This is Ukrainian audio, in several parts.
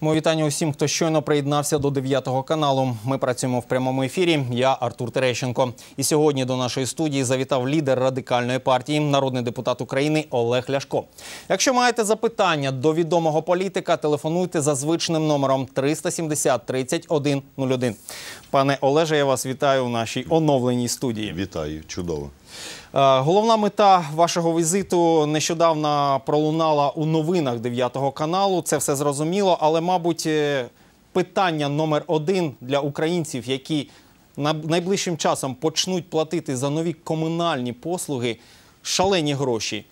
Мої вітання усім, хто щойно приєднався до 9 каналу. Ми працюємо в прямому ефірі. Я Артур Терещенко. І сьогодні до нашої студії завітав лідер радикальної партії, народний депутат України Олег Ляшко. Якщо маєте запитання до відомого політика, телефонуйте за звичним номером 370 3101. Пане Олеже, я вас вітаю в нашій оновленій студії. Вітаю, чудово. Е, головна мета вашого візиту нещодавно пролунала у новинах 9 каналу. Це все зрозуміло, але, мабуть, е, питання номер один для українців, які найближчим часом почнуть платити за нові комунальні послуги шалені гроші.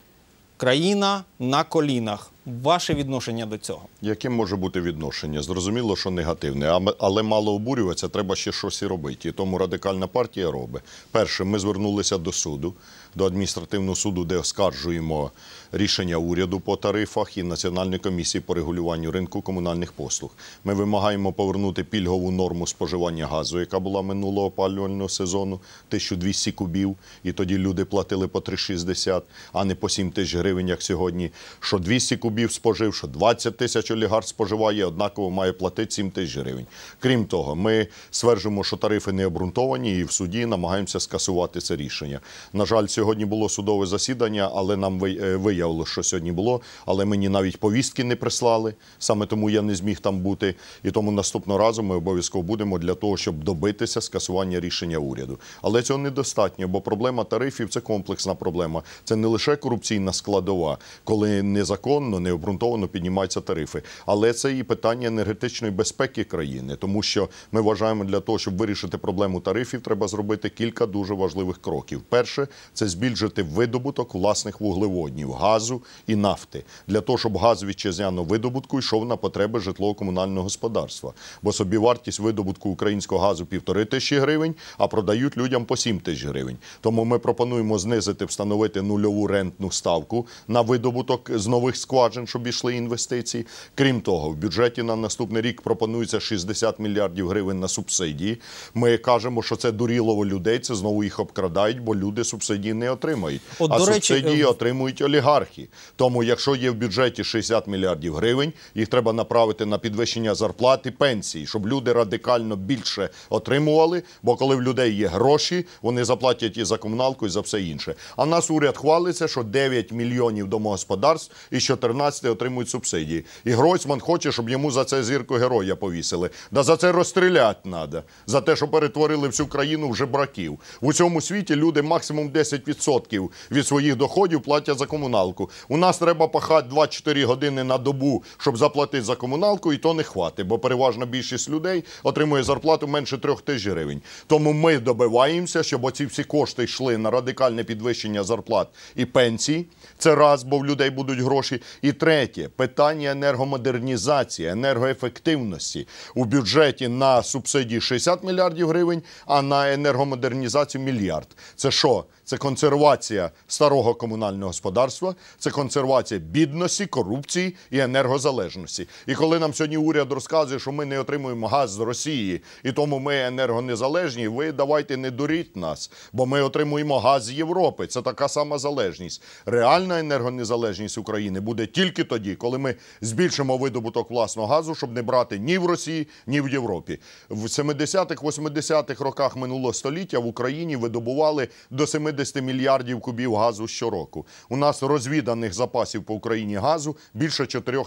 Країна на колінах. Ваше відношення до цього? Яким може бути відношення? Зрозуміло, що негативне, але мало обурюватися, треба ще щось і робити. І тому радикальна партія робить. Перше, ми звернулися до суду, до адміністративного суду, де оскаржуємо рішення уряду по тарифах і Національної комісії по регулюванню ринку комунальних послуг. Ми вимагаємо повернути пільгову норму споживання газу, яка була минулого опалювального сезону 1200 кубів. І тоді люди платили по 3,60, а не по 7 тисяч гривень, як сьогодні. Що 200 кубів кубів спожив, що 20 тисяч олігарх споживає, однаково має платити 7 тисяч гривень. Крім того, ми стверджуємо, що тарифи не обґрунтовані, і в суді намагаємося скасувати це рішення. На жаль, сьогодні було судове засідання, але нам е, виявилося, що сьогодні було. Але мені навіть повістки не прислали. Саме тому я не зміг там бути. І тому наступного разу ми обов'язково будемо для того, щоб добитися скасування рішення уряду. Але цього недостатньо, бо проблема тарифів це комплексна проблема. Це не лише корупційна складова, коли незаконно необґрунтовано піднімаються тарифи. Але це і питання енергетичної безпеки країни, тому що ми вважаємо для того, щоб вирішити проблему тарифів, треба зробити кілька дуже важливих кроків. Перше це збільшити видобуток власних вуглеводнів, газу і нафти, для того, щоб газ вітчизняно видобутку йшов на потреби житлово-комунального господарства. Бо собівартість видобутку українського газу півтори тисячі гривень, а продають людям по сім тисяч гривень. Тому ми пропонуємо знизити, встановити нульову рентну ставку на видобуток з нових скважин запроваджень, щоб йшли інвестиції. Крім того, в бюджеті на наступний рік пропонується 60 мільярдів гривень на субсидії. Ми кажемо, що це дурілово людей. Це знову їх обкрадають, бо люди субсидії не отримають. От, а до субсидії речі... отримують олігархи. Тому, якщо є в бюджеті 60 мільярдів гривень, їх треба направити на підвищення зарплати пенсії, щоб люди радикально більше отримували. Бо коли в людей є гроші, вони заплатять і за комуналку, і за все інше. А нас уряд хвалиться, що 9 мільйонів домогосподарств і 14 18 отримують субсидії. І Гройсман хоче, щоб йому за це зірку героя повісили. Да за це розстріляти треба. За те, що перетворили всю країну в жебраків. В усьому світі люди максимум 10% від своїх доходів платять за комуналку. У нас треба пахати 2-4 години на добу, щоб заплатити за комуналку, і то не хватить, бо переважна більшість людей отримує зарплату менше трьох тисяч гривень. Тому ми добиваємося, щоб оці всі кошти йшли на радикальне підвищення зарплат і пенсій. Це раз, бо в людей будуть гроші. І третє питання енергомодернізації, енергоефективності у бюджеті на субсидії 60 мільярдів гривень, а на енергомодернізацію мільярд. Це що? Це консервація старого комунального господарства, це консервація бідності, корупції і енергозалежності. І коли нам сьогодні уряд розказує, що ми не отримуємо газ з Росії і тому ми енергонезалежні, ви давайте не дуріть нас, бо ми отримуємо газ з Європи. Це така сама залежність. Реальна енергонезалежність України буде тільки тоді, коли ми збільшимо видобуток власного газу, щоб не брати ні в Росії, ні в Європі. В 70-х-80-х роках минулого століття в Україні видобували до 70 мільярдів кубів газу щороку. У нас розвіданих запасів по Україні газу більше 4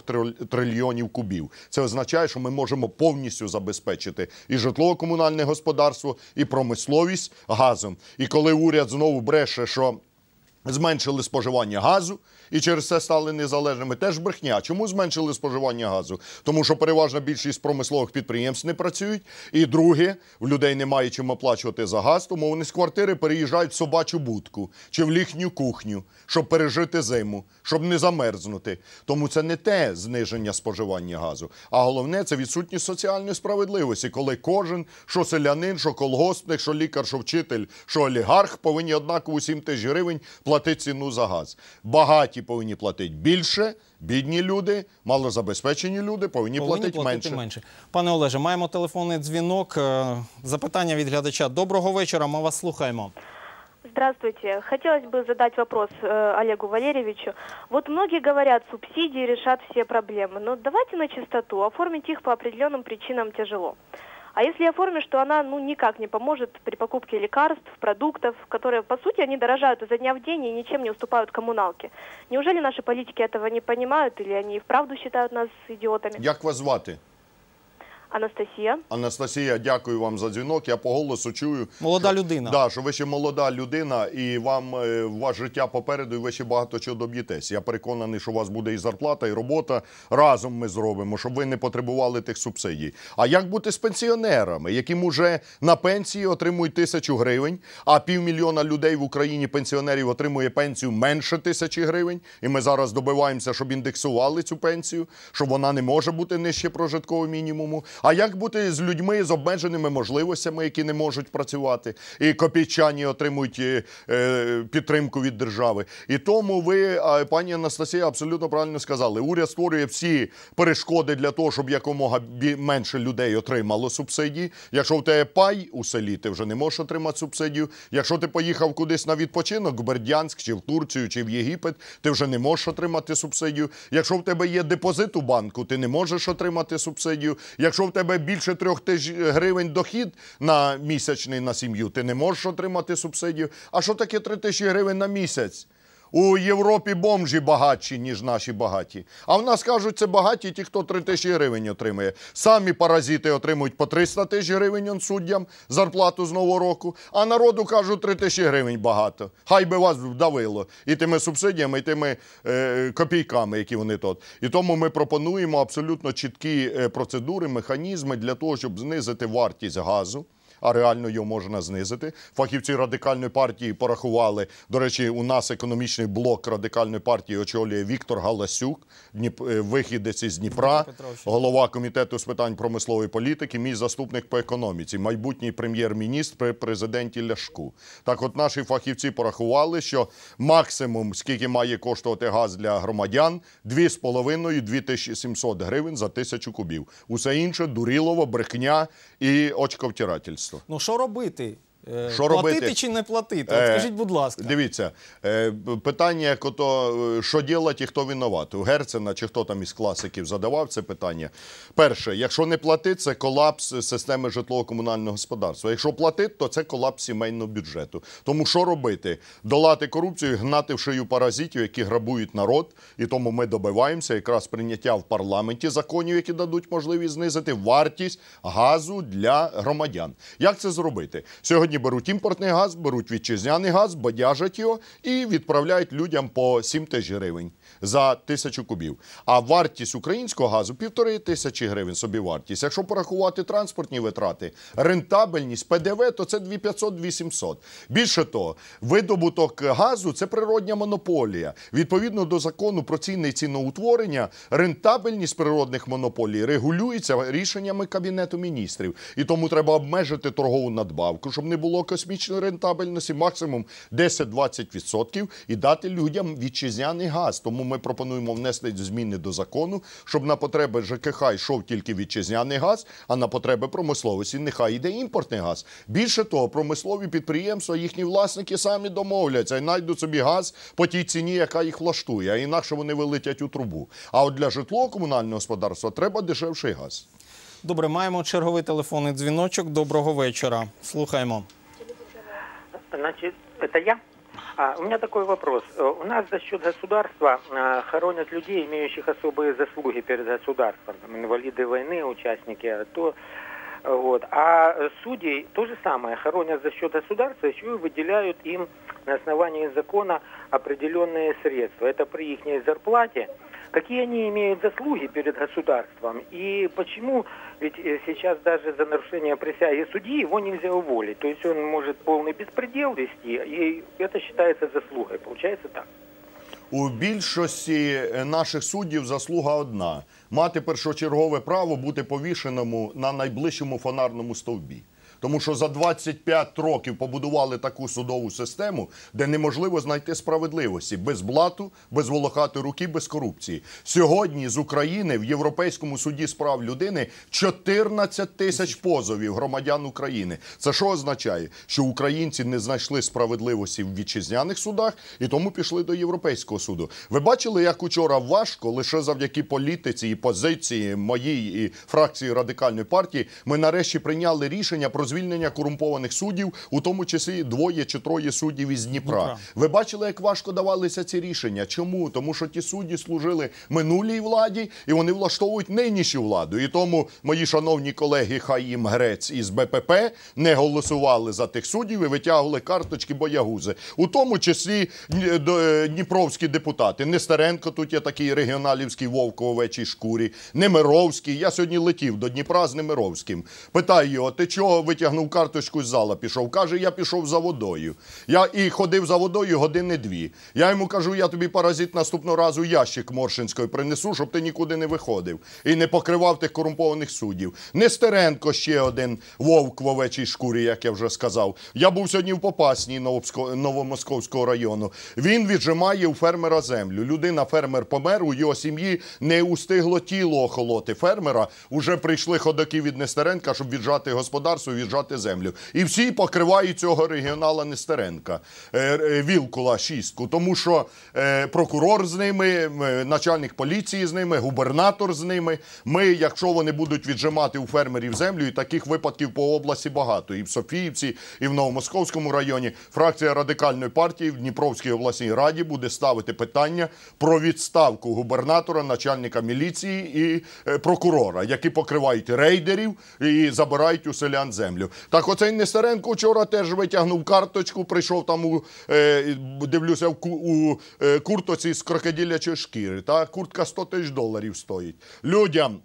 трильйонів кубів. Це означає, що ми можемо повністю забезпечити і житлово-комунальне господарство, і промисловість газом. І коли уряд знову бреше, що Зменшили споживання газу і через це стали незалежними. Теж брехня. Чому зменшили споживання газу? Тому що переважна більшість промислових підприємств не працюють. І друге, в людей немає чим оплачувати за газ, тому вони з квартири переїжджають в собачу будку чи в їхню кухню, щоб пережити зиму, щоб не замерзнути. Тому це не те зниження споживання газу. А головне це відсутність соціальної справедливості, коли кожен, що селянин, що колгоспник, що лікар, що вчитель, що олігарх повинні однаково 7 тисяч гривень платити плати ціну за газ. Багаті повинні платити більше, бідні люди, малозабезпечені люди повинні, повинні платити, платити менше. менше. Пане Олеже, маємо телефонний дзвінок. Е, запитання від глядача. Доброго вечора. Ми вас слухаємо. Здравствуйте. Хотелось бы задать вопрос э, Олегу Валерьевичу. Вот многие говорят, субсидии решат все проблемы. Но давайте на чистоту. Оформить их по определенным причинам тяжело. А если я оформлю, что она ну, никак не поможет при покупке лекарств, продуктов, которые, по сути, они дорожают изо дня в день и ничем не уступают коммуналке. Неужели наши политики этого не понимают или они и вправду считают нас идиотами? Як вас звати? Анастасія. Анастасія, дякую вам за дзвінок. Я по голосу чую. Молода що, людина. Да, що ви ще молода людина, і вам е, ваше життя попереду, і ви ще багато чого доб'єтесь. Я переконаний, що у вас буде і зарплата, і робота. Разом ми зробимо, щоб ви не потребували тих субсидій. А як бути з пенсіонерами, яким уже на пенсії отримують тисячу гривень, а півмільйона людей в Україні пенсіонерів отримує пенсію менше тисячі гривень? І ми зараз добиваємося, щоб індексували цю пенсію, щоб вона не може бути нижче прожиткового мінімуму. А як бути з людьми з обмеженими можливостями, які не можуть працювати, і копійчані отримують е, е, підтримку від держави? І тому ви, пані Анастасія, абсолютно правильно сказали. Уряд створює всі перешкоди для того, щоб якомога менше людей отримало субсидії. Якщо в тебе пай у селі, ти вже не можеш отримати субсидію. Якщо ти поїхав кудись на відпочинок, в Бердянськ чи в Турцію, чи в Єгипет, ти вже не можеш отримати субсидію. Якщо в тебе є депозит у банку, ти не можеш отримати субсидію. Якщо в тебе більше трьох тисяч гривень дохід на місячний на сім'ю, ти не можеш отримати субсидію. А що таке три тисячі гривень на місяць? У Європі бомжі багатші, ніж наші багаті. А в нас кажуть, це багаті ті, хто 3 тисячі гривень отримує. Самі паразити отримують по 300 тисяч гривень суддям зарплату з нового року. А народу кажуть, 3 тисячі гривень багато. Хай би вас вдавило і тими субсидіями, і тими е, копійками, які вони тут. І тому ми пропонуємо абсолютно чіткі е, процедури, механізми для того, щоб знизити вартість газу а реально його можна знизити. Фахівці радикальної партії порахували. До речі, у нас економічний блок радикальної партії очолює Віктор Галасюк, Дніп е, вихідець із Дніпра, голова комітету з питань промислової політики, мій заступник по економіці, майбутній прем'єр-міністр при президенті Ляшку. Так, от наші фахівці порахували, що максимум, скільки має коштувати газ для громадян, 2,5-2700 гривень за тисячу кубів. Усе інше дурілово, брехня і очковтирательство число. Ну що робити? Е, що платити робити? чи не платити? От е, скажіть, будь ласка, дивіться е, питання, кото що ділать і хто винуват? У Герцена чи хто там із класиків задавав це питання? Перше, якщо не платить, це колапс системи житлово-комунального господарства. Якщо платить, то це колапс сімейного бюджету. Тому що робити? Долати корупцію, гнати в шию паразитів, які грабують народ, і тому ми добиваємося якраз прийняття в парламенті законів, які дадуть можливість знизити вартість газу для громадян. Як це зробити сьогодні? Сьогодні беруть імпортний газ, беруть вітчизняний газ, бадяжать його і відправляють людям по 7 тисяч гривень за тисячу кубів. А вартість українського газу півтори тисячі гривень собі вартість. Якщо порахувати транспортні витрати, рентабельність ПДВ, то це 2500-2700. Більше того, видобуток газу це природня монополія. Відповідно до закону про цінне і ціноутворення, рентабельність природних монополій регулюється рішеннями Кабінету міністрів. І тому треба обмежити торгову надбавку, щоб не не було космічної рентабельності, максимум 10-20% і дати людям вітчизняний газ. Тому ми пропонуємо внести зміни до закону, щоб на потреби ЖКХ йшов тільки вітчизняний газ, а на потреби промисловості нехай йде імпортний газ. Більше того, промислові підприємства, їхні власники самі домовляться і знайдуть собі газ по тій ціні, яка їх влаштує, а інакше вони вилетять у трубу. А от для житлово-комунального господарства треба дешевший газ. Добре, маємо черговий телефонний дзвіночок. Доброго вечора. Слухаємо. Значить, это я? А, у меня такой вопрос. Е, у нас за счет государства е, хоронять людей, имеющих особые заслуги перед государством, там, инвалиды войны, участники АТО. Э, вот. А судей то же самое, хоронят за счет государства, еще и выделяют им на основании закона определенные средства. Это при их зарплате какие они имеют заслуги перед государством и почему ведь э, сейчас даже за нарушение присяги судьи его нельзя уволить. То есть он может полный беспредел вести, и это считается заслугой. Получается так. У більшості е, наших суддів заслуга одна: мати першочергове право бути повішеному на найближчому фонарному стовбі тому що за 25 років побудували таку судову систему, де неможливо знайти справедливості без блату, без волохати руки, без корупції. Сьогодні з України в Європейському суді справ людини 14 тисяч позовів громадян України. Це що означає, що українці не знайшли справедливості в вітчизняних судах і тому пішли до Європейського суду. Ви бачили, як учора важко лише завдяки політиці і позиції моїй і фракції радикальної партії ми нарешті прийняли рішення про звільнення корумпованих суддів, у тому числі двоє чи троє суддів із Дніпра. Дніпра. Ви бачили, як важко давалися ці рішення? Чому? Тому що ті судді служили минулій владі і вони влаштовують нинішню владу. І тому мої шановні колеги, Хаїм грець із БПП не голосували за тих суддів і витягували карточки боягузи, у тому числі е, дніпровські депутати Нестеренко. Тут є такий регіоналівський вовк у овечій шкурі, Немировський. Я сьогодні летів до Дніпра з Немировським. Питаю його: ти чого ви? витягнув карточку з зала, пішов. Каже, я пішов за водою. Я і ходив за водою години дві. Я йому кажу, я тобі паразит наступного разу ящик Моршинської принесу, щоб ти нікуди не виходив і не покривав тих корумпованих суддів. Нестеренко ще один вовк в овечій шкурі, як я вже сказав. Я був сьогодні в Попасні Новомосковського району. Він віджимає у фермера землю. Людина, фермер помер, у його сім'ї не устигло тіло охолоти. Фермера уже прийшли ходаки від Нестеренка, щоб віджати господарство об'їжджати землю. І всі покривають цього регіонала Нестеренка, е, е, Вілкула Шістку, тому що е, прокурор з ними, начальник поліції з ними, губернатор з ними. Ми, якщо вони будуть віджимати у фермерів землю, і таких випадків по області багато. І в Софіївці, і в Новомосковському районі фракція радикальної партії в Дніпровській обласній раді буде ставити питання про відставку губернатора, начальника міліції і прокурора, які покривають рейдерів і забирають у селян землю землю. Так, оцей Нестеренко вчора теж витягнув карточку, прийшов там у е, дивлюся, у, у е, куртоці з крокодилячої шкіри. Та куртка 100 тисяч доларів стоїть. Людям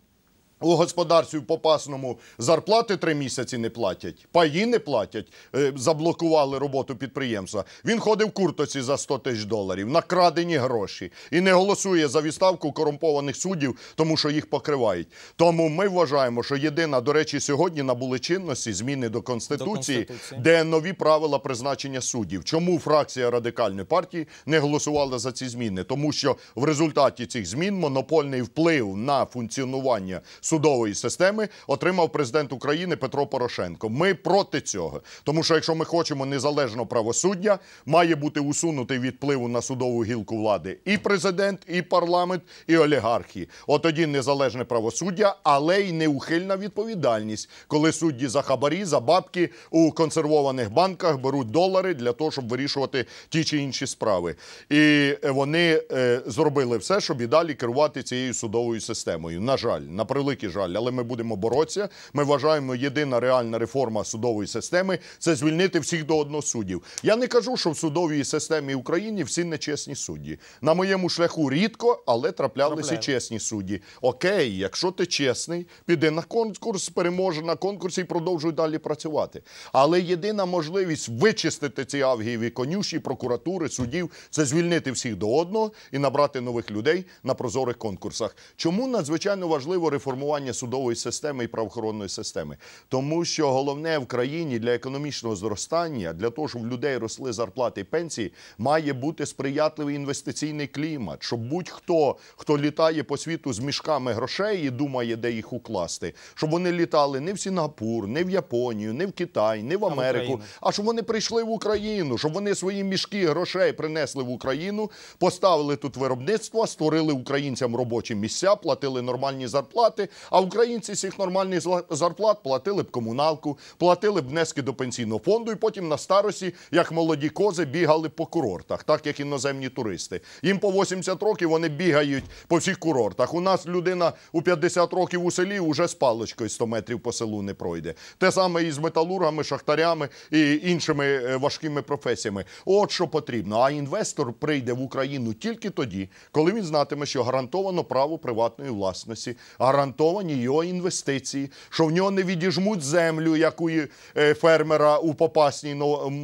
у господарстві в попасному зарплати три місяці не платять, паї не платять, е, заблокували роботу підприємства. Він ходив в куртоці за 100 тисяч доларів, накрадені гроші і не голосує за відставку корумпованих суддів, тому що їх покривають. Тому ми вважаємо, що єдина, до речі, сьогодні набули чинності зміни до конституції, до конституції, де нові правила призначення суддів. Чому фракція радикальної партії не голосувала за ці зміни? Тому що в результаті цих змін монопольний вплив на функціонування суддів судової системи отримав президент України Петро Порошенко. Ми проти цього. Тому що, якщо ми хочемо незалежно правосуддя, має бути усунутий відпливу на судову гілку влади і президент, і парламент, і олігархії. От тоді незалежне правосуддя, але й неухильна відповідальність, коли судді за хабарі, за бабки у консервованих банках беруть долари для того, щоб вирішувати ті чи інші справи. І е, вони е, зробили все, щоб і далі керувати цією судовою системою. На жаль, на превеликий превеликий жаль, але ми будемо боротися. Ми вважаємо, єдина реальна реформа судової системи це звільнити всіх до одного суддів. Я не кажу, що в судовій системі України всі нечесні судді. На моєму шляху рідко, але траплялися чесні судді. Окей, якщо ти чесний, піди на конкурс, переможе на конкурсі і продовжуй далі працювати. Але єдина можливість вичистити ці авгієві конюші, прокуратури, суддів це звільнити всіх до одного і набрати нових людей на прозорих конкурсах. Чому надзвичайно важливо реформувати? реформування судової системи і правоохоронної системи, тому що головне в країні для економічного зростання, для того, щоб в людей росли зарплати і пенсії, має бути сприятливий інвестиційний клімат, щоб будь-хто хто літає по світу з мішками грошей і думає, де їх укласти, щоб вони літали не в Сінгапур, не в Японію, не в Китай, не в Америку, а, а щоб вони прийшли в Україну, щоб вони свої мішки грошей принесли в Україну, поставили тут виробництво, створили українцям робочі місця, платили нормальні зарплати а українці з їх нормальних зарплат платили б комуналку, платили б внески до пенсійного фонду, і потім на старості, як молоді кози, бігали по курортах, так як іноземні туристи. Їм по 80 років вони бігають по всіх курортах. У нас людина у 50 років у селі вже з паличкою 100 метрів по селу не пройде. Те саме і з металургами, шахтарями і іншими е, важкими професіями. От що потрібно. А інвестор прийде в Україну тільки тоді, коли він знатиме, що гарантовано право приватної власності, гарантовано гарантовані його інвестиції, що в нього не відіжмуть землю, як у е, фермера у Попасній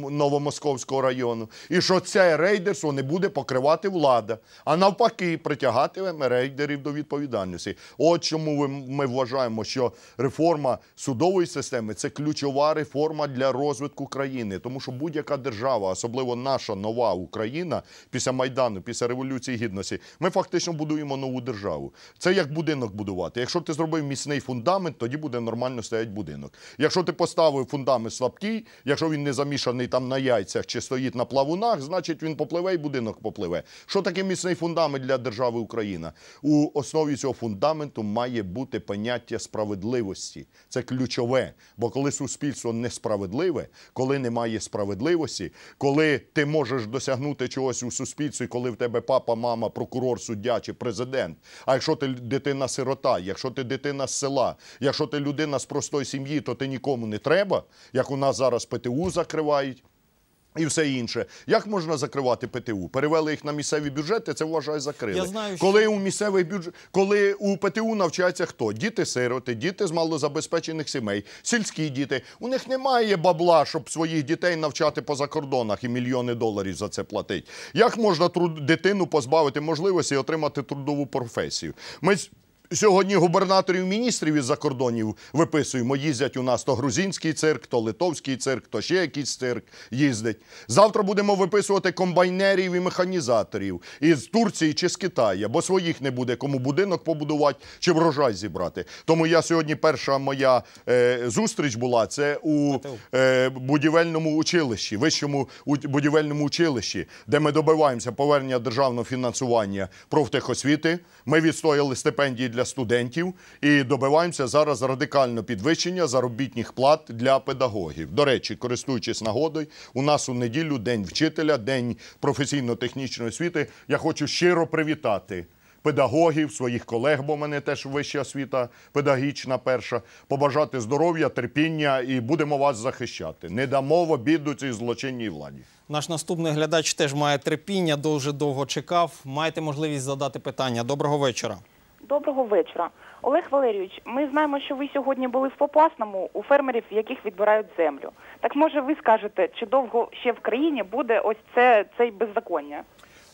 Новомосковського району, і що це рейдерство не буде покривати влада, а навпаки, притягатиме рейдерів до відповідальності. От чому ми вважаємо, що реформа судової системи це ключова реформа для розвитку країни, тому що будь-яка держава, особливо наша нова Україна, після майдану, після революції гідності, ми фактично будуємо нову державу. Це як будинок будувати. Якщо ти зробив міцний фундамент, тоді буде нормально стояти будинок. Якщо ти поставив фундамент слабкий, якщо він не замішаний там на яйцях чи стоїть на плавунах, значить він попливе і будинок попливе. Що таке міцний фундамент для держави Україна? У основі цього фундаменту має бути поняття справедливості. Це ключове. Бо коли суспільство несправедливе, коли немає справедливості, коли ти можеш досягнути чогось у суспільстві, коли в тебе папа, мама, прокурор, суддя чи президент. А якщо ти дитина-сирота, якщо ти ти дитина з села, якщо ти людина з простої сім'ї, то ти нікому не треба. Як у нас зараз ПТУ закривають. І все інше. Як можна закривати ПТУ? Перевели їх на місцеві бюджети, це вважає закрили. Я знаю, що... Коли у місцевий бюджет, коли у ПТУ навчаються хто? Діти-сироти, діти з малозабезпечених сімей, сільські діти. У них немає бабла, щоб своїх дітей навчати по закордонах і мільйони доларів за це платить. Як можна труд... дитину позбавити можливості отримати трудову професію? Ми Сьогодні губернаторів міністрів із закордонів виписуємо. Їздять у нас то грузинський цирк, то литовський цирк, то ще якийсь цирк їздить. Завтра будемо виписувати комбайнерів і механізаторів із Турції чи з Китаю, бо своїх не буде кому будинок побудувати чи врожай зібрати. Тому я сьогодні перша моя е, зустріч була це у е, будівельному училищі, вищому будівельному училищі, де ми добиваємося повернення державного фінансування профтехосвіти. Ми відстояли стипендії для для студентів і добиваємося зараз радикально підвищення заробітних плат для педагогів. До речі, користуючись нагодою, у нас у неділю день вчителя, день професійно-технічної освіти. Я хочу щиро привітати. Педагогів, своїх колег, бо в мене теж вища освіта, педагогічна перша, побажати здоров'я, терпіння і будемо вас захищати. Не дамо в обіду цій злочинній владі. Наш наступний глядач теж має терпіння, дуже довго чекав. Маєте можливість задати питання. Доброго вечора. Доброго вечора, Олег Валерійович. Ми знаємо, що ви сьогодні були в попасному у фермерів, яких відбирають землю. Так може ви скажете, чи довго ще в країні буде ось це цей беззаконня?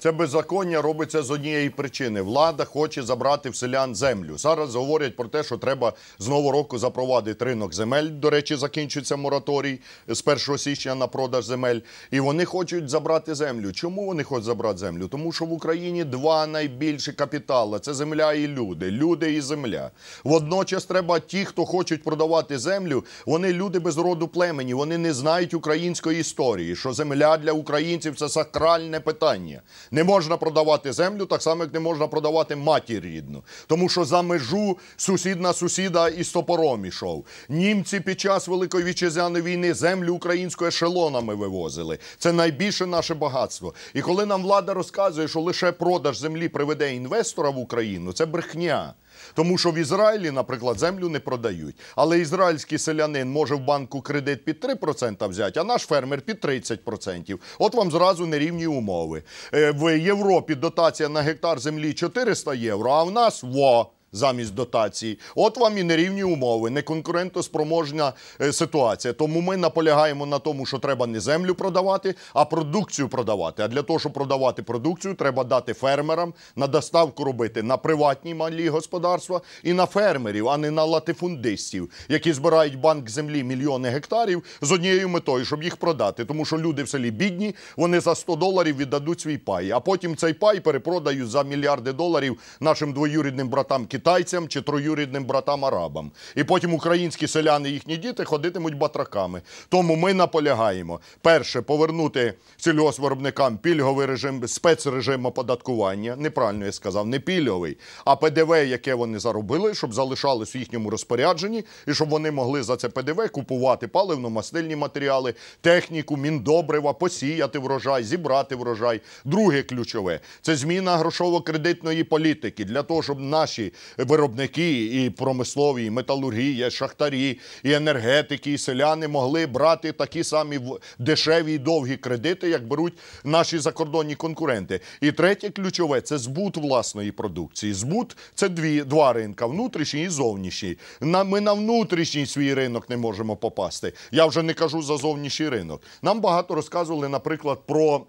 Це беззаконня робиться з однієї причини. Влада хоче забрати в селян землю. Зараз говорять про те, що треба з нового року запровадити ринок земель. До речі, закінчується мораторій з 1 січня на продаж земель. І вони хочуть забрати землю. Чому вони хочуть забрати землю? Тому що в Україні два найбільші капітали це земля і люди. Люди і земля. Водночас треба ті, хто хочуть продавати землю. Вони люди без роду племені. Вони не знають української історії, що земля для українців це сакральне питання. Не можна продавати землю, так само, як не можна продавати матір рідну. Тому що за межу сусід на сусіда із топором ішов. Німці під час Великої вітчизняної війни землю українську ешелонами вивозили. Це найбільше наше багатство. І коли нам влада розказує, що лише продаж землі приведе інвестора в Україну, це брехня. Тому що в Ізраїлі, наприклад, землю не продають. Але ізраїльський селянин може в банку кредит під 3% взяти, а наш фермер під 30%. От вам зразу нерівні умови. Е, в Європі дотація на гектар землі 400 євро, а в нас во замість дотації. От вам і нерівні умови, неконкурентоспроможна е, ситуація. Тому ми наполягаємо на тому, що треба не землю продавати, а продукцію продавати. А для того, щоб продавати продукцію, треба дати фермерам на доставку робити на приватні малі господарства і на фермерів, а не на латифундистів, які збирають банк землі мільйони гектарів з однією метою, щоб їх продати. Тому що люди в селі бідні, вони за 100 доларів віддадуть свій пай, а потім цей пай перепродають за мільярди доларів нашим двоюрідним братам китайцям китайцям чи троюрідним братам арабам. І потім українські селяни, і їхні діти ходитимуть батраками. Тому ми наполягаємо: перше, повернути сільгоспвиробникам пільговий режим, спецрежим оподаткування. Неправильно я сказав, не пільговий, а ПДВ, яке вони заробили, щоб залишалось в їхньому розпорядженні, і щоб вони могли за це ПДВ купувати паливно-мастильні матеріали, техніку, міндобрива, посіяти врожай, зібрати врожай. Друге ключове це зміна грошово-кредитної політики для того, щоб наші виробники, і промислові, і металургія, шахтарі, і енергетики, і селяни могли брати такі самі дешеві і довгі кредити, як беруть наші закордонні конкуренти. І третє ключове це збут власної продукції. Збут це дві два ринка: внутрішній і зовнішній. На ми на внутрішній свій ринок не можемо попасти. Я вже не кажу за зовнішній ринок. Нам багато розказували, наприклад, про.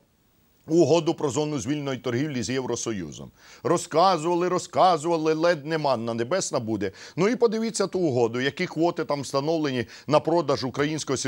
Угоду про зону звільної торгівлі з Євросоюзом. Розказували, розказували, лед не манна небесна буде. Ну і подивіться ту угоду, які квоти там встановлені на продаж української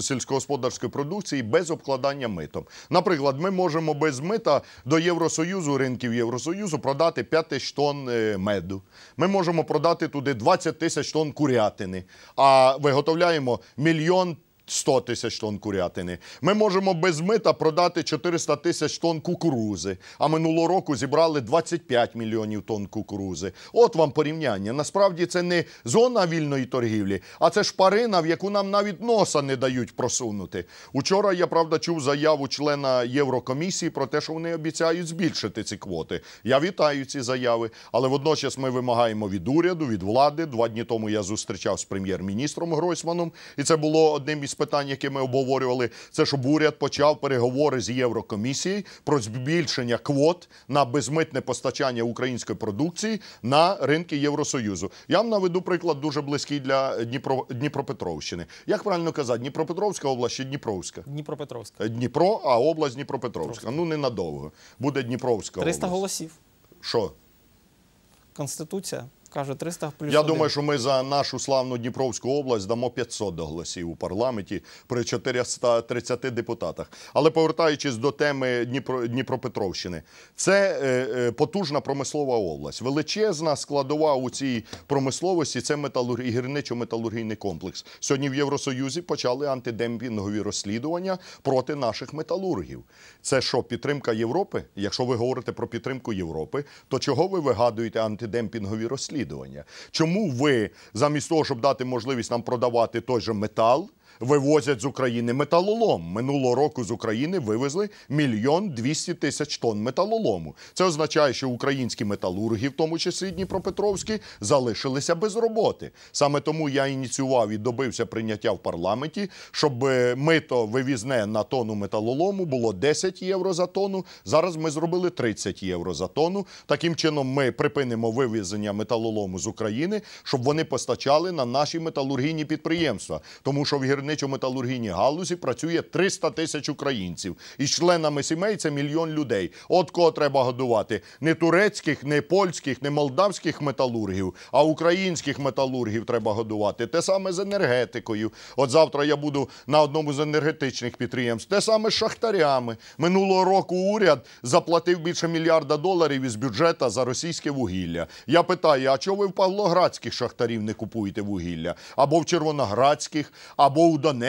сільськогосподарської продукції без обкладання митом. Наприклад, ми можемо без мита до Євросоюзу, ринків Євросоюзу, продати 5 тисяч тонн е, меду. Ми можемо продати туди 20 тисяч тонн курятини, а виготовляємо мільйон 100 тисяч тонн курятини. Ми можемо без мита продати 400 тисяч тонн кукурузи. А минулого року зібрали 25 мільйонів тонн кукурузи. От вам порівняння. Насправді це не зона вільної торгівлі, а це шпарина, в яку нам навіть носа не дають просунути. Учора я правда чув заяву члена Єврокомісії про те, що вони обіцяють збільшити ці квоти. Я вітаю ці заяви, але водночас ми вимагаємо від уряду, від влади. Два дні тому я зустрічав з прем'єр-міністром Гройсманом, і це було одним із питань, які ми обговорювали, це щоб уряд почав переговори з Єврокомісією про збільшення квот на безмитне постачання української продукції на ринки Євросоюзу. Я вам наведу приклад дуже близький для Дніпро Дніпропетровщини. Як правильно казати, Дніпропетровська область чи Дніпровська? Дніпропетровська е, Дніпро, а область Дніпропетровська. Ну ненадовго. Буде Дніпровська 300 область. голосів. Що? Конституція каже 300 плюс. Я 1. думаю, що ми за нашу славну Дніпровську область дамо 500 голосів у парламенті при 430 депутатах. Але повертаючись до теми Дніпро, Дніпропетровщини, це е, е, потужна промислова область. Величезна складова у цій промисловості це металургій, гірничо-металургійний комплекс. Сьогодні в Євросоюзі почали антидемпінгові розслідування проти наших металургів. Це що підтримка Європи? Якщо ви говорите про підтримку Європи, то чого ви вигадуєте антидемпінгові розслідування? розслідування. Чому ви замість того, щоб дати можливість нам продавати той же метал? вивозять з України металолом. Минулого року з України вивезли мільйон двісті тисяч тонн металолому. Це означає, що українські металурги, в тому числі Дніпропетровські, залишилися без роботи. Саме тому я ініціював і добився прийняття в парламенті, щоб е, мито вивізне на тонну металолому було 10 євро за тонну. Зараз ми зробили 30 євро за тонну. Таким чином ми припинимо вивезення металолому з України, щоб вони постачали на наші металургійні підприємства, тому що в гірні гірничо-металургійній галузі працює 300 тисяч українців, і членами сімей це мільйон людей. От кого треба годувати не турецьких, не польських, не молдавських металургів, а українських металургів треба годувати. Те саме з енергетикою. От завтра я буду на одному з енергетичних підприємств. Те саме з шахтарями. Минулого року уряд заплатив більше мільярда доларів із бюджету за російське вугілля. Я питаю: а чого ви в павлоградських шахтарів не купуєте вугілля? Або в червоноградських, або в do honesto.